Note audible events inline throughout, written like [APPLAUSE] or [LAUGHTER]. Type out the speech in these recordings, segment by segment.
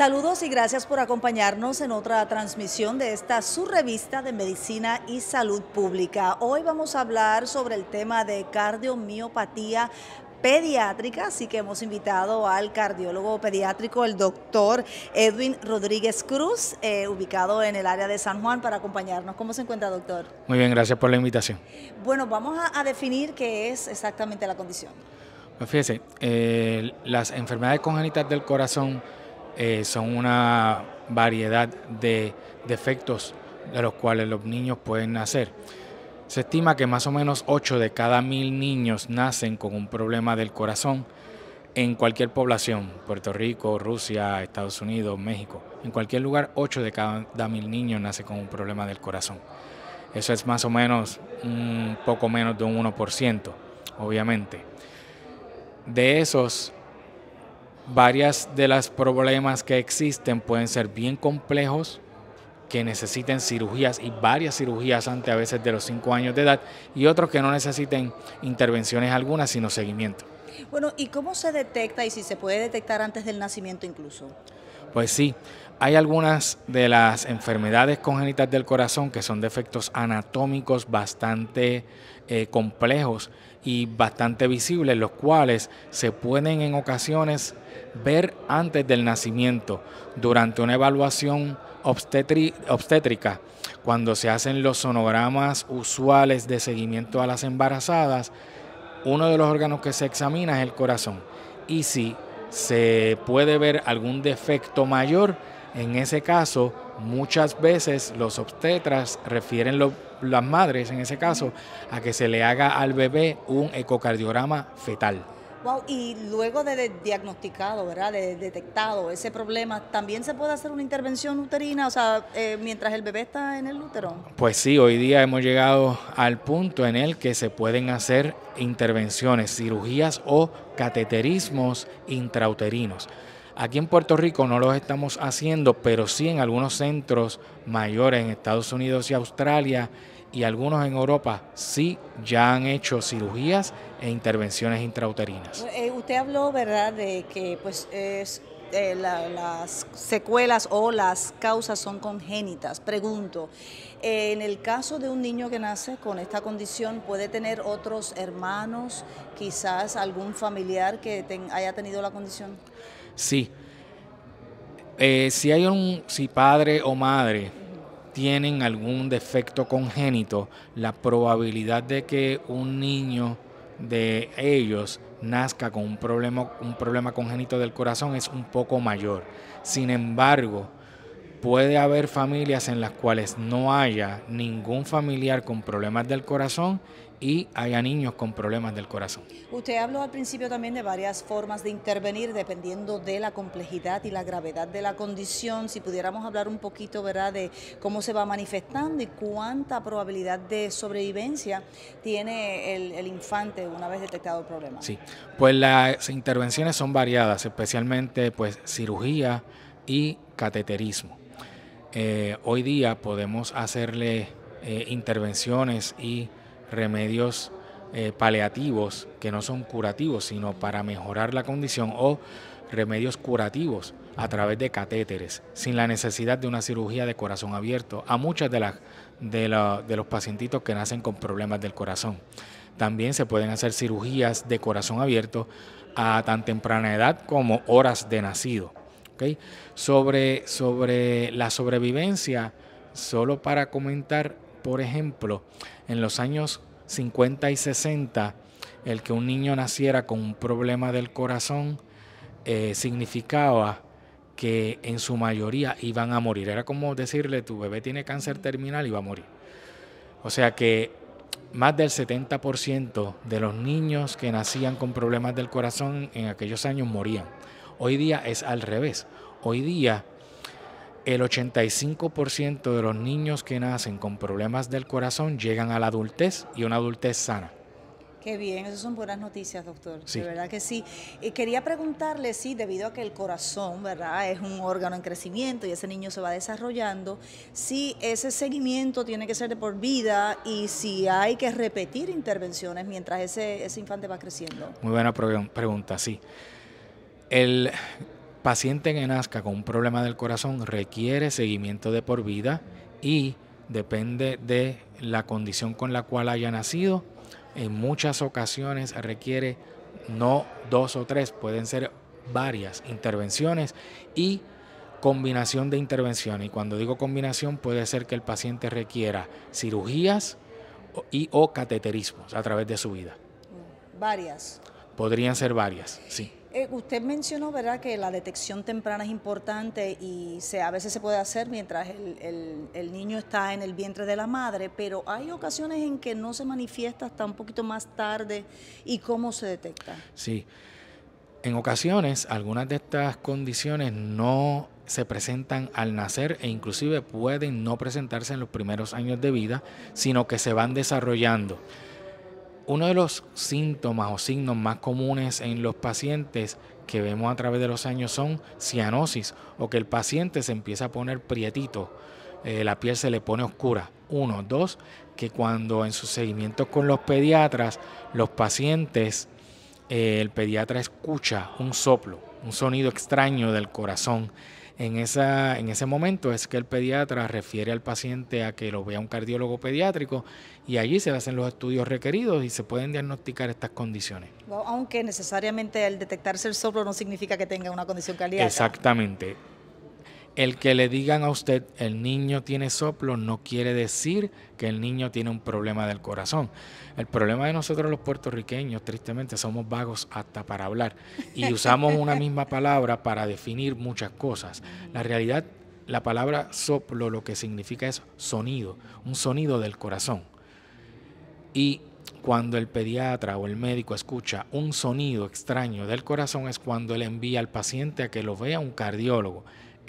Saludos y gracias por acompañarnos en otra transmisión de esta subrevista de Medicina y Salud Pública. Hoy vamos a hablar sobre el tema de cardiomiopatía pediátrica, así que hemos invitado al cardiólogo pediátrico, el doctor Edwin Rodríguez Cruz, eh, ubicado en el área de San Juan, para acompañarnos. ¿Cómo se encuentra, doctor? Muy bien, gracias por la invitación. Bueno, vamos a, definir qué es exactamente la condición. Pues fíjese, eh, las enfermedades congénitas del corazón eh, son una variedad de defectos de los cuales los niños pueden nacer. Se estima que más o menos 8 de cada 1.000 niños nacen con un problema del corazón en cualquier población, Puerto Rico, Rusia, Estados Unidos, México, en cualquier lugar, 8 de cada 1.000 niños nacen con un problema del corazón. Eso es más o menos un poco menos de un 1%, obviamente. De esos, varias de los problemas que existen pueden ser bien complejos, que necesiten cirugías y varias cirugías antes a veces de los 5 años de edad y otros que no necesiten intervenciones algunas sino seguimiento. Bueno, ¿y cómo se detecta y si se puede detectar antes del nacimiento incluso? Pues sí, hay algunas de las enfermedades congénitas del corazón que son defectos anatómicos bastante eh, complejos y bastante visibles, los cuales se pueden en ocasiones ver antes del nacimiento, durante una evaluación obstétrica, cuando se hacen los sonogramas usuales de seguimiento a las embarazadas, uno de los órganos que se examina es el corazón. Y si se puede ver algún defecto mayor, en ese caso muchas veces los obstetras refieren los las madres, en ese caso, a que se le haga al bebé un ecocardiograma fetal. Wow, y luego de diagnosticado, ¿verdad? De detectado ese problema, ¿también se puede hacer una intervención uterina, o sea, eh, mientras el bebé está en el útero? Pues sí, hoy día hemos llegado al punto en el que se pueden hacer intervenciones, cirugías o cateterismos intrauterinos. Aquí en Puerto Rico no los estamos haciendo, pero sí en algunos centros mayores en Estados Unidos y Australia y algunos en Europa sí ya han hecho cirugías e intervenciones intrauterinas. Eh, eh, usted habló, ¿verdad?, de que pues eh, las secuelas o las causas son congénitas. Pregunto, en el caso de un niño que nace con esta condición, ¿puede tener otros hermanos, quizás algún familiar que haya tenido la condición? Sí. si hay un si padre o madre tienen algún defecto congénito, la probabilidad de que un niño de ellos nazca con un problema, un problema congénito del corazón es un poco mayor. Sin embargo, puede haber familias en las cuales no haya ningún familiar con problemas del corazón y haya niños con problemas del corazón. Usted habló al principio también de varias formas de intervenir dependiendo de la complejidad y la gravedad de la condición. Si pudiéramos hablar un poquito, ¿verdad?, de cómo se va manifestando y cuánta probabilidad de sobrevivencia tiene el, infante una vez detectado el problema. Sí, pues las intervenciones son variadas, especialmente pues cirugía y cateterismo. Eh, hoy día podemos hacerle eh, intervenciones y remedios eh, paliativos que no son curativos, sino para mejorar la condición o remedios curativos a través de catéteres, sin la necesidad de una cirugía de corazón abierto, a muchas de, las de, los pacientitos que nacen con problemas del corazón. También se pueden hacer cirugías de corazón abierto a tan temprana edad como horas de nacido. sobre la sobrevivencia, solo para comentar por ejemplo, en los años 50 y 60, el que un niño naciera con un problema del corazón eh, significaba que en su mayoría iban a morir. Era como decirle, tu bebé tiene cáncer terminal y va a morir. O sea que más del 70% de los niños que nacían con problemas del corazón en aquellos años morían. Hoy día es al revés. Hoy día el 85% de los niños que nacen con problemas del corazón llegan a la adultez y una adultez sana. Qué bien, esas son buenas noticias, doctor. Sí. De verdad que sí. Y quería preguntarle si, debido a que el corazón, ¿verdad?, es un órgano en crecimiento y ese niño se va desarrollando, si ese seguimiento tiene que ser de por vida y si hay que repetir intervenciones mientras ese, ese infante va creciendo. Muy buena pregunta, sí. El, Paciente que nazca con un problema del corazón requiere seguimiento de por vida y depende de la condición con la cual haya nacido. En muchas ocasiones requiere no dos o tres, pueden ser varias intervenciones y combinación de intervenciones. Y cuando digo combinación, puede ser que el paciente requiera cirugías y o cateterismos a través de su vida. Varias. Podrían ser varias, sí. Eh, usted mencionó, ¿verdad?, que la detección temprana es importante y se, a veces se puede hacer mientras el, el, niño está en el vientre de la madre, pero hay ocasiones en que no se manifiesta hasta un poquito más tarde y cómo se detecta. Sí. En ocasiones, algunas de estas condiciones no se presentan al nacer e inclusive pueden no presentarse en los primeros años de vida, sino que se van desarrollando. Uno de los síntomas o signos más comunes en los pacientes que vemos a través de los años son cianosis o que el paciente se empieza a poner prietito, eh, la piel se le pone oscura. Uno, dos, que cuando en sus seguimientos con los pediatras, los pacientes, eh, el pediatra escucha un soplo, un sonido extraño del corazón en, esa, en ese momento es que el pediatra refiere al paciente a que lo vea un cardiólogo pediátrico y allí se hacen los estudios requeridos y se pueden diagnosticar estas condiciones. aunque necesariamente el detectarse el soplo no significa que tenga una condición cardíaca. Exactamente. El que le digan a usted el niño tiene soplo no quiere decir que el niño tiene un problema del corazón. El problema de nosotros los puertorriqueños, tristemente, somos vagos hasta para hablar y usamos una [LAUGHS] misma palabra para definir muchas cosas. La realidad, la palabra soplo lo que significa es sonido, un sonido del corazón. Y cuando el pediatra o el médico escucha un sonido extraño del corazón es cuando él envía al paciente a que lo vea un cardiólogo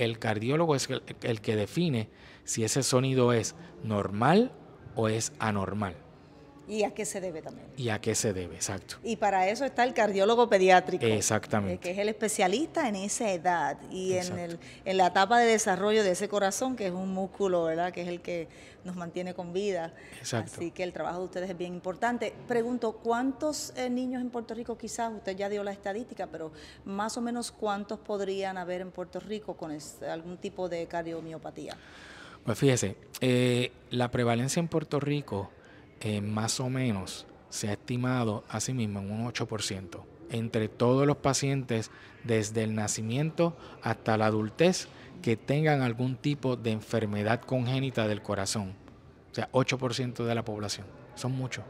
el cardiólogo es el, que define si ese sonido es normal o es anormal. ¿Y a qué se debe también? ¿Y a qué se debe? Exacto. Y para eso está el cardiólogo pediátrico. Exactamente. Eh, que es el especialista en esa edad y en, el, en, la etapa de desarrollo de ese corazón, que es un músculo, ¿verdad? Que es el que nos mantiene con vida. Exacto. Así que el trabajo de ustedes es bien importante. Pregunto, ¿cuántos eh, niños en Puerto Rico, quizás usted ya dio la estadística, pero más o menos cuántos podrían haber en Puerto Rico con algún tipo de cardiomiopatía? Pues fíjese, eh, la prevalencia en Puerto Rico más o menos se ha estimado a mismo en un 8%, entre todos los pacientes desde el nacimiento hasta la adultez que tengan algún tipo de enfermedad congénita del corazón. O sea, 8% de la población. Son muchos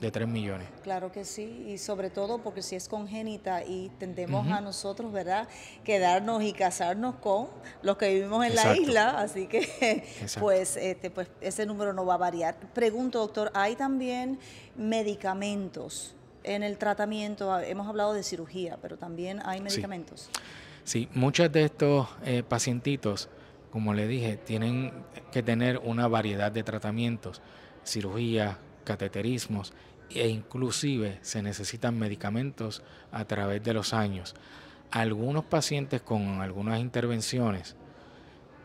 de 3 millones. Claro que sí, y sobre todo porque si es congénita y tendemos a nosotros, ¿verdad?, quedarnos y casarnos con los que vivimos en la isla, así que pues, este, pues ese número no va a variar. Pregunto, doctor, ¿hay también medicamentos en el tratamiento? Ah, hemos hablado de cirugía, pero también hay medicamentos. Sí, muchos de estos eh, pacientitos, como le dije, tienen que tener una variedad de tratamientos, cirugía, cateterismos e inclusive se necesitan medicamentos a través de los años. Algunos pacientes con algunas intervenciones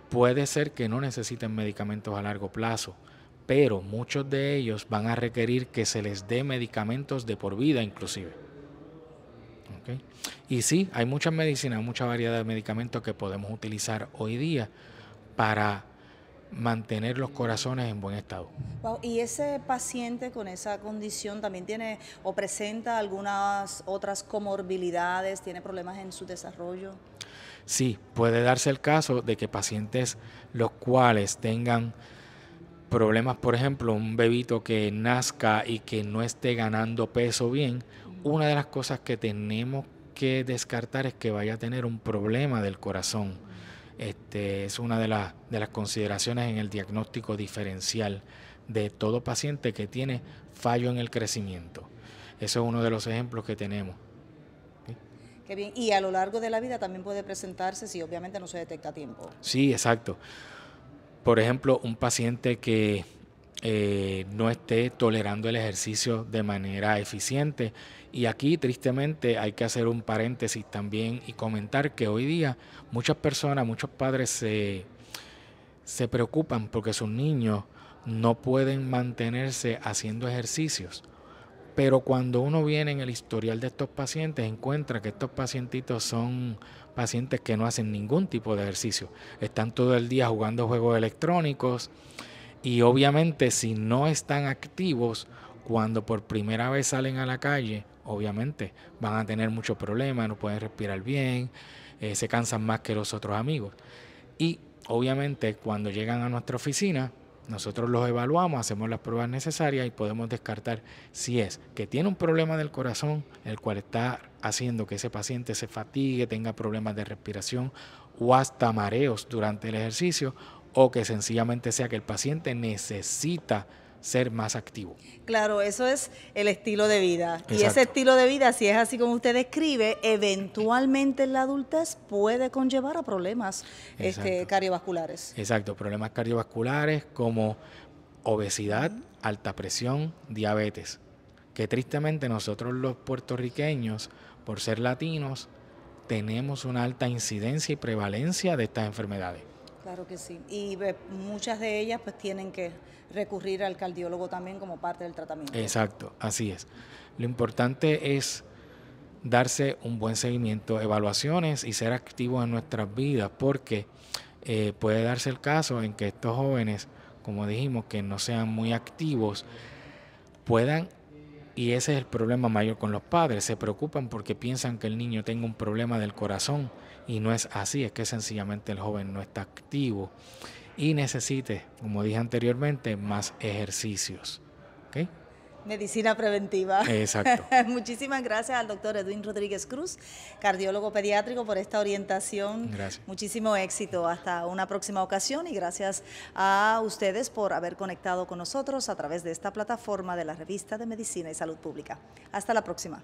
puede ser que no necesiten medicamentos a largo plazo, pero muchos de ellos van a requerir que se les dé medicamentos de por vida inclusive. Y sí, hay muchas medicinas, mucha variedad de medicamentos que podemos utilizar hoy día para mantener los corazones en buen estado. ¿Y ese paciente con esa condición también tiene o presenta algunas otras comorbilidades, tiene problemas en su desarrollo? Sí, puede darse el caso de que pacientes los cuales tengan problemas, por ejemplo, un bebito que nazca y que no esté ganando peso bien, una de las cosas que tenemos que descartar es que vaya a tener un problema del corazón este, es una de, las de las consideraciones en el diagnóstico diferencial de todo paciente que tiene fallo en el crecimiento. Eso es uno de los ejemplos que tenemos. Qué bien. Y a lo largo de la vida también puede presentarse si obviamente no se detecta a tiempo. Sí, exacto. Por ejemplo, un paciente que eh, no esté tolerando el ejercicio de manera eficiente. Y aquí tristemente hay que hacer un paréntesis también y comentar que hoy día muchas personas, muchos padres se, se preocupan porque sus niños no pueden mantenerse haciendo ejercicios. Pero cuando uno viene en el historial de estos pacientes, encuentra que estos pacientitos son pacientes que no hacen ningún tipo de ejercicio. Están todo el día jugando juegos electrónicos, y obviamente si no están activos, cuando por primera vez salen a la calle, obviamente van a tener muchos problemas, no pueden respirar bien, eh, se cansan más que los otros amigos. Y obviamente cuando llegan a nuestra oficina, nosotros los evaluamos, hacemos las pruebas necesarias y podemos descartar si es que tiene un problema del corazón, el cual está haciendo que ese paciente se fatigue, tenga problemas de respiración o hasta mareos durante el ejercicio, o que sencillamente sea que el paciente necesita ser más activo. Claro, eso es el estilo de vida. Y ese estilo de vida, si es así como usted describe, eventualmente en la adultez puede conllevar a problemas este, cardiovasculares. Exacto, problemas cardiovasculares como obesidad, alta presión, diabetes, que tristemente nosotros los puertorriqueños, por ser latinos, tenemos una alta incidencia y prevalencia de estas enfermedades. Claro que sí. Y muchas de ellas pues tienen que recurrir al cardiólogo también como parte del tratamiento. Exacto, así es. Lo importante es darse un buen seguimiento, evaluaciones y ser activos en nuestras vidas, porque eh, puede darse el caso en que estos jóvenes, como dijimos, que no sean muy activos, puedan, y ese es el problema mayor con los padres, se preocupan porque piensan que el niño tenga un problema del corazón y no es así, es que sencillamente el joven no está activo y necesite, como dije anteriormente, más ejercicios. Medicina preventiva. Exacto. [LAUGHS] Muchísimas gracias al doctor Edwin Rodríguez Cruz, cardiólogo pediátrico, por esta orientación. Gracias. Muchísimo éxito. Hasta una próxima ocasión y gracias a ustedes por haber conectado con nosotros a través de esta plataforma de la revista de Medicina y Salud Pública. Hasta la próxima.